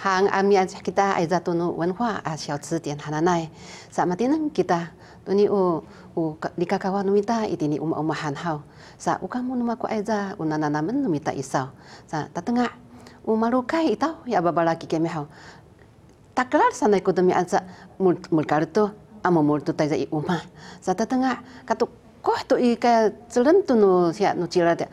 hang amian kita aja tu nu wenhua a xiao ci dian han nai sa ma tin kita tu ni u u di ka kawan nu mita i ni um um han hao sa u kamu nu ma ku aja u nana nana men nu mita isa sa ta tengah u kai ita ya babala ki kemi hao ta klar sa nai ku tu mi aja mul mul karto amo mul tu taiza i umah sa ta tengah ka tu ko tu i ka celentu nu sia nu cilade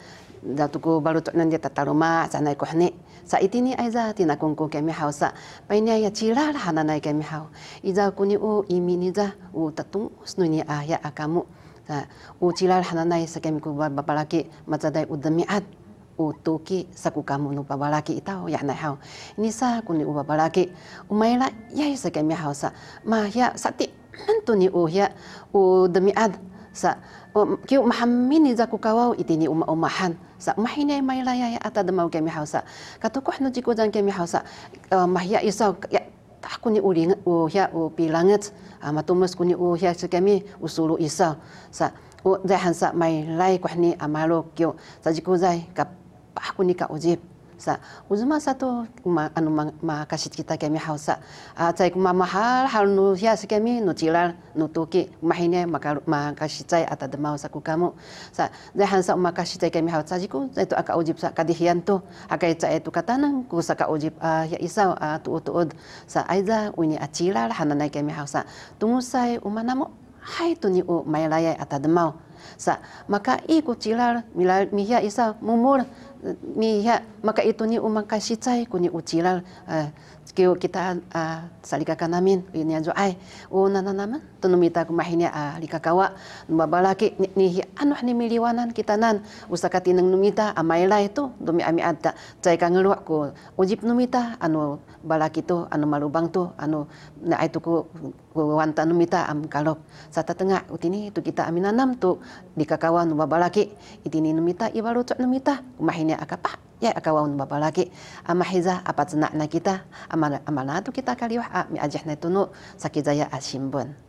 da baru tu nanti nan jeta taruma sa nai kohne sa itini aiza tina kongko kami hausa paina ya chira la hana nai kemi hau iza kuni u oh, imini za u tatum snuni a ya akamu sa u chira la hana nai sa kemi ku ba balaki matadai udemi ad u toki sa ku kamu nu balaki itau ya nai haus. ni lah, sa kuni u balaki umaila ya sa kami hausa ma ya sakti mentuni u ya u demi ad sa oh, ki mahammin ni zaku kawau itini uma umahan sa mahine mai laya eh, ya atad mau kami hausa kata ko hnu jiko jan kami hausa mahya isa ya aku ni uri u ya u bilanget ama tumus kuni u ya se kami usulu isa sa u zai hansa mai lai ko hni amalo kyo sa jiko zai ka aku ni ka ujib sa uzma satu, anu makasih kita kami haus. sa a tsai kuma mahal hal nu ya se kami nu jilan nu toki mahine maka makasih cai tsai ata de mau kamu sa de han sa ma kami haus sa ku itu aka ujib sa kadihian tu aka cai itu e kata nang ku sa ka ujib ya isa tu tu od sa aiza uni a jilan hanana kami haus. sa tumu sai umanamu hai tu ni u mailaya ata de mau sa maka iku cilar mila mihia isa mumur mihia maka itu ni umang kasih cai kuni ucilal eh, kyo kita ah, salika kanamin ini eh, anjo ai o oh, nana nama tunu mita ku mahini ya, a ah, likakawa mabalaki ni hi anu ni miliwanan kita nan usaka tineng numita amaila itu dumi ami ada cai kang ngeluak ku ujip numita anu balaki tu anu malubang tu anu na aitu ku wanta numita am kalop sata tengah utini itu kita aminanam tu di kakawa nu babalaki iti ni numita i walu tu numita mahine akapa ya akawa nu babalaki amahiza apa tsna na kita amana amana tu kita kaliwa mi ajah na tunu sakizaya asimbon.